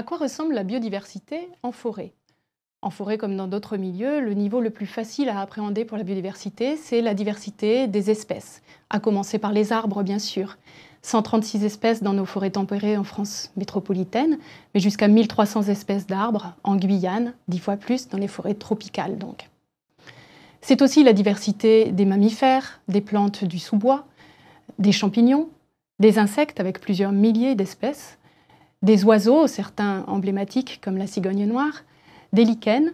À quoi ressemble la biodiversité en forêt En forêt comme dans d'autres milieux, le niveau le plus facile à appréhender pour la biodiversité, c'est la diversité des espèces, à commencer par les arbres bien sûr. 136 espèces dans nos forêts tempérées en France métropolitaine, mais jusqu'à 1300 espèces d'arbres en Guyane, dix fois plus dans les forêts tropicales donc. C'est aussi la diversité des mammifères, des plantes du sous-bois, des champignons, des insectes avec plusieurs milliers d'espèces, des oiseaux, certains emblématiques comme la cigogne noire, des lichens,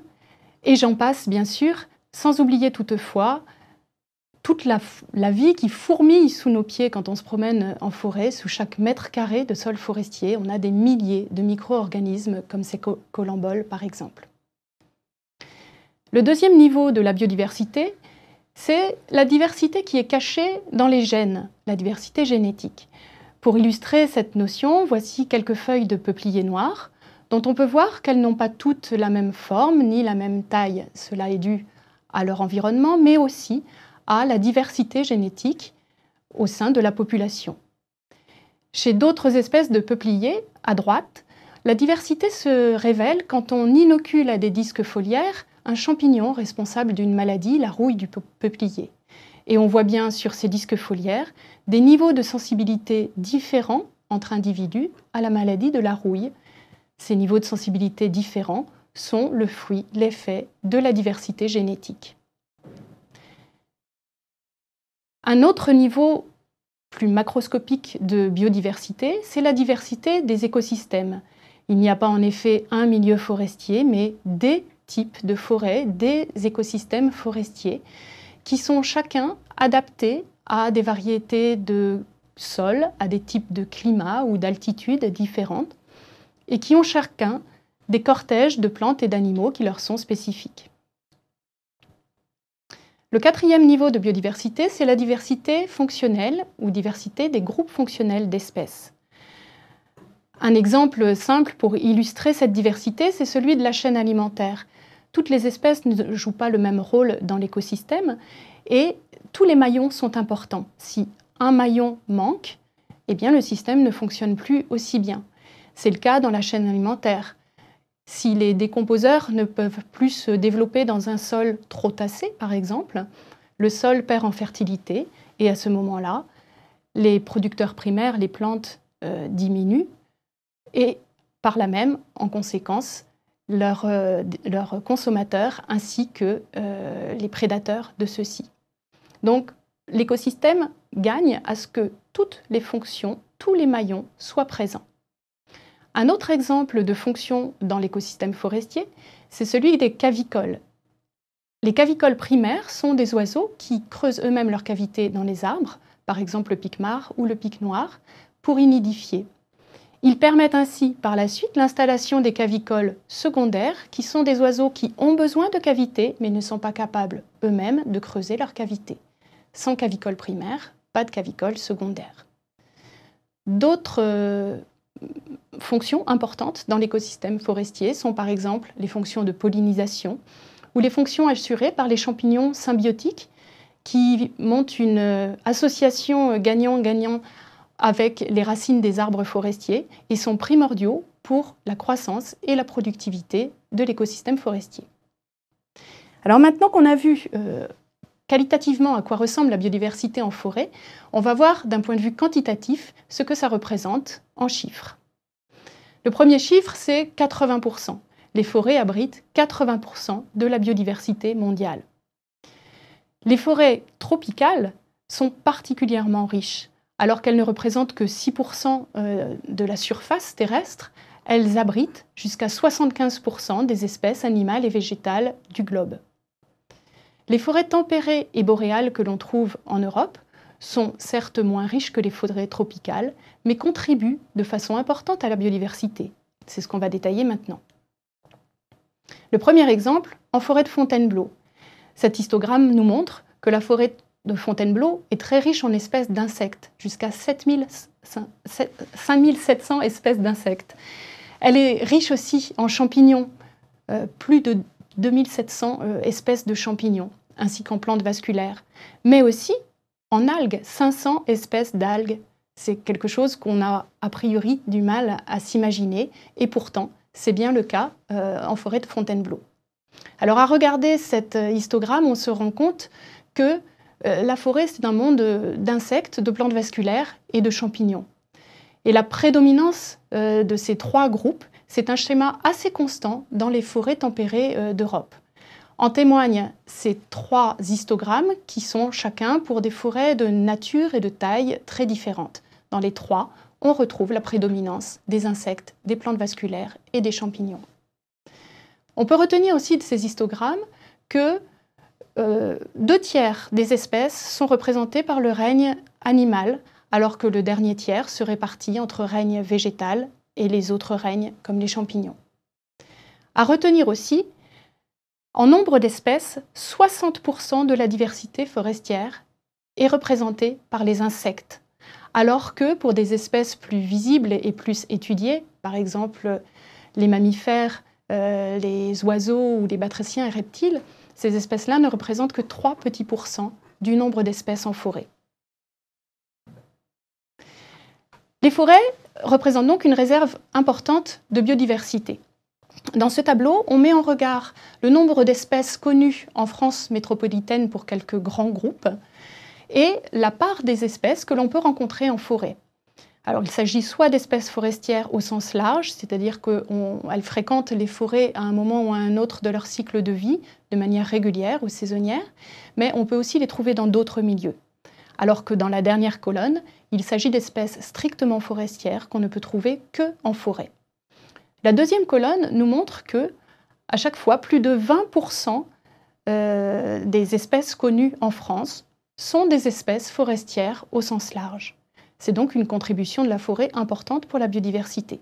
et j'en passe bien sûr, sans oublier toutefois toute la, vie qui fourmille sous nos pieds quand on se promène en forêt, sous chaque mètre carré de sol forestier, on a des milliers de micro-organismes comme ces colamboles par exemple. Le deuxième niveau de la biodiversité, c'est la diversité qui est cachée dans les gènes, la diversité génétique. Pour illustrer cette notion, voici quelques feuilles de peuplier noir, dont on peut voir qu'elles n'ont pas toutes la même forme ni la même taille. Cela est dû à leur environnement, mais aussi à la diversité génétique au sein de la population. Chez d'autres espèces de peupliers, à droite, la diversité se révèle quand on inocule à des disques foliaires un champignon responsable d'une maladie, la rouille du peuplier. Et on voit bien sur ces disques foliaires des niveaux de sensibilité différents entre individus à la maladie de la rouille. Ces niveaux de sensibilité différents sont le fruit, l'effet de la diversité génétique. Un autre niveau plus macroscopique de biodiversité, c'est la diversité des écosystèmes. Il n'y a pas en effet un milieu forestier, mais des types de forêts, des écosystèmes forestiers qui sont chacun adaptés à des variétés de sol, à des types de climats ou d'altitude différentes, et qui ont chacun des cortèges de plantes et d'animaux qui leur sont spécifiques. Le quatrième niveau de biodiversité, c'est la diversité fonctionnelle ou diversité des groupes fonctionnels d'espèces. Un exemple simple pour illustrer cette diversité, c'est celui de la chaîne alimentaire. Toutes les espèces ne jouent pas le même rôle dans l'écosystème et tous les maillons sont importants. Si un maillon manque, eh bien le système ne fonctionne plus aussi bien. C'est le cas dans la chaîne alimentaire. Si les décomposeurs ne peuvent plus se développer dans un sol trop tassé, par exemple, le sol perd en fertilité et à ce moment-là, les producteurs primaires, les plantes euh, diminuent et par là même, en conséquence, leurs euh, consommateurs ainsi que euh, les prédateurs de ceux-ci. Donc l'écosystème gagne à ce que toutes les fonctions, tous les maillons soient présents. Un autre exemple de fonction dans l'écosystème forestier, c'est celui des cavicoles. Les cavicoles primaires sont des oiseaux qui creusent eux-mêmes leurs cavités dans les arbres, par exemple le pic marre ou le pic noir, pour nidifier. Ils permettent ainsi par la suite l'installation des cavicoles secondaires, qui sont des oiseaux qui ont besoin de cavités mais ne sont pas capables eux-mêmes de creuser leurs cavités. Sans cavicole primaire, pas de cavicoles secondaires. D'autres euh, fonctions importantes dans l'écosystème forestier sont par exemple les fonctions de pollinisation ou les fonctions assurées par les champignons symbiotiques qui montent une euh, association gagnant-gagnant avec les racines des arbres forestiers et sont primordiaux pour la croissance et la productivité de l'écosystème forestier. Alors maintenant qu'on a vu euh, qualitativement à quoi ressemble la biodiversité en forêt, on va voir d'un point de vue quantitatif ce que ça représente en chiffres. Le premier chiffre, c'est 80%. Les forêts abritent 80% de la biodiversité mondiale. Les forêts tropicales sont particulièrement riches alors qu'elles ne représentent que 6% euh, de la surface terrestre, elles abritent jusqu'à 75% des espèces animales et végétales du globe. Les forêts tempérées et boréales que l'on trouve en Europe sont certes moins riches que les forêts tropicales, mais contribuent de façon importante à la biodiversité. C'est ce qu'on va détailler maintenant. Le premier exemple, en forêt de Fontainebleau. Cet histogramme nous montre que la forêt de Fontainebleau est très riche en espèces d'insectes, jusqu'à 5700 espèces d'insectes. Elle est riche aussi en champignons, euh, plus de 2700 euh, espèces de champignons, ainsi qu'en plantes vasculaires, mais aussi en algues, 500 espèces d'algues. C'est quelque chose qu'on a a priori du mal à s'imaginer, et pourtant c'est bien le cas euh, en forêt de Fontainebleau. Alors à regarder cet histogramme, on se rend compte que euh, la forêt, c'est un monde euh, d'insectes, de plantes vasculaires et de champignons. Et la prédominance euh, de ces trois groupes, c'est un schéma assez constant dans les forêts tempérées d'Europe. En témoignent ces trois histogrammes qui sont chacun pour des forêts de nature et de taille très différentes. Dans les trois, on retrouve la prédominance des insectes, des plantes vasculaires et des champignons. On peut retenir aussi de ces histogrammes que euh, deux tiers des espèces sont représentées par le règne animal, alors que le dernier tiers se répartit entre règne végétal et les autres règnes, comme les champignons. À retenir aussi, en nombre d'espèces, 60% de la diversité forestière est représentée par les insectes, alors que pour des espèces plus visibles et plus étudiées, par exemple les mammifères euh, les oiseaux ou les batraciens et reptiles, ces espèces-là ne représentent que 3 petits du nombre d'espèces en forêt. Les forêts représentent donc une réserve importante de biodiversité. Dans ce tableau, on met en regard le nombre d'espèces connues en France métropolitaine pour quelques grands groupes et la part des espèces que l'on peut rencontrer en forêt. Alors, il s'agit soit d'espèces forestières au sens large, c'est-à-dire qu'elles fréquentent les forêts à un moment ou à un autre de leur cycle de vie, de manière régulière ou saisonnière, mais on peut aussi les trouver dans d'autres milieux. Alors que dans la dernière colonne, il s'agit d'espèces strictement forestières qu'on ne peut trouver que en forêt. La deuxième colonne nous montre que, à chaque fois, plus de 20% euh, des espèces connues en France sont des espèces forestières au sens large. C'est donc une contribution de la forêt importante pour la biodiversité.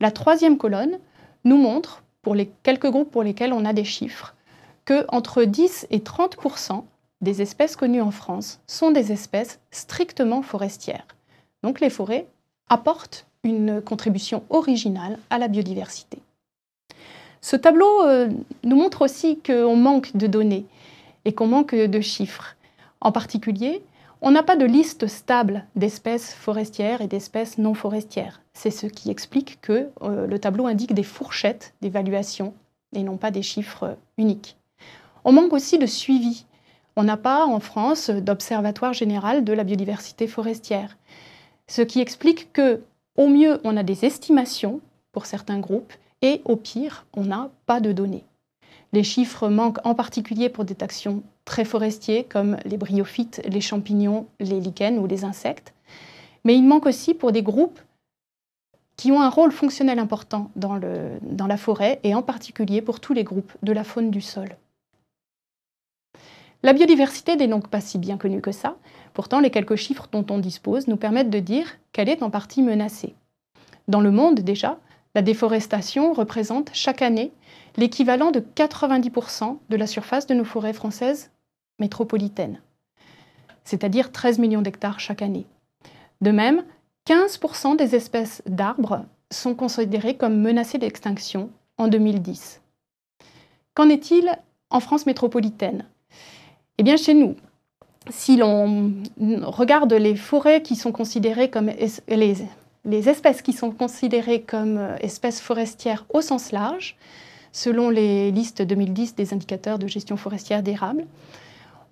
La troisième colonne nous montre, pour les quelques groupes pour lesquels on a des chiffres, que entre 10 et 30 des espèces connues en France sont des espèces strictement forestières. Donc les forêts apportent une contribution originale à la biodiversité. Ce tableau euh, nous montre aussi qu'on manque de données et qu'on manque de chiffres. En particulier, on n'a pas de liste stable d'espèces forestières et d'espèces non forestières. C'est ce qui explique que euh, le tableau indique des fourchettes d'évaluation et non pas des chiffres euh, uniques. On manque aussi de suivi. On n'a pas en France d'observatoire général de la biodiversité forestière. Ce qui explique que, au mieux, on a des estimations pour certains groupes et au pire, on n'a pas de données. Les chiffres manquent en particulier pour des taxons très forestiers comme les bryophytes, les champignons, les lichens ou les insectes. Mais il manque aussi pour des groupes qui ont un rôle fonctionnel important dans, la forêt et en particulier pour tous les groupes de la faune du sol. La biodiversité n'est donc pas si bien connue que ça. Pourtant, les quelques chiffres dont on dispose nous permettent de dire qu'elle est en partie menacée. Dans le monde déjà, la déforestation représente chaque année l'équivalent de 90% de la surface de nos forêts françaises métropolitaine, c'est-à-dire 13 millions d'hectares chaque année. De même, 15% des espèces d'arbres sont considérées comme menacées d'extinction en 2010. Qu'en est-il en France métropolitaine Eh bien, chez nous, si l'on regarde les forêts qui sont considérées comme les, les, espèces qui sont considérées comme euh, espèces forestières au sens large, selon les listes 2010 des indicateurs de gestion forestière d'érable,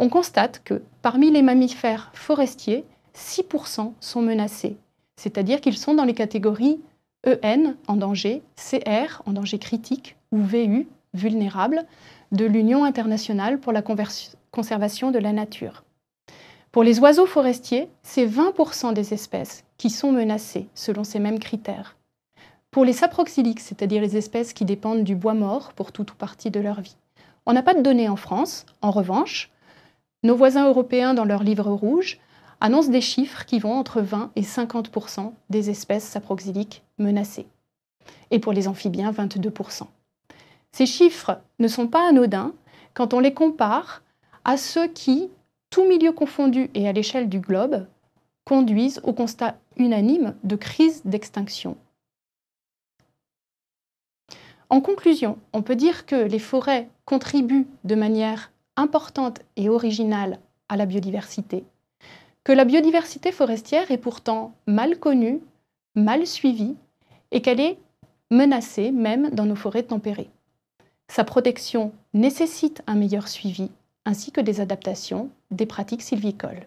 on constate que parmi les mammifères forestiers, 6% sont menacés, c'est-à-dire qu'ils sont dans les catégories EN en danger, CR en danger critique ou VU vulnérable de l'Union internationale pour la conservation de la nature. Pour les oiseaux forestiers, c'est 20% des espèces qui sont menacées selon ces mêmes critères. Pour les saproxyliques, c'est-à-dire les espèces qui dépendent du bois mort pour toute ou partie de leur vie, on n'a pas de données en France. En revanche, nos voisins européens, dans leur livre rouge, annoncent des chiffres qui vont entre 20 et 50 des espèces saproxyliques menacées. Et pour les amphibiens, 22 Ces chiffres ne sont pas anodins quand on les compare à ceux qui, tout milieu confondu et à l'échelle du globe, conduisent au constat unanime de crise d'extinction. En conclusion, on peut dire que les forêts contribuent de manière importante et originale à la biodiversité, que la biodiversité forestière est pourtant mal connue, mal suivie et qu'elle est menacée même dans nos forêts tempérées. Sa protection nécessite un meilleur suivi ainsi que des adaptations des pratiques sylvicoles.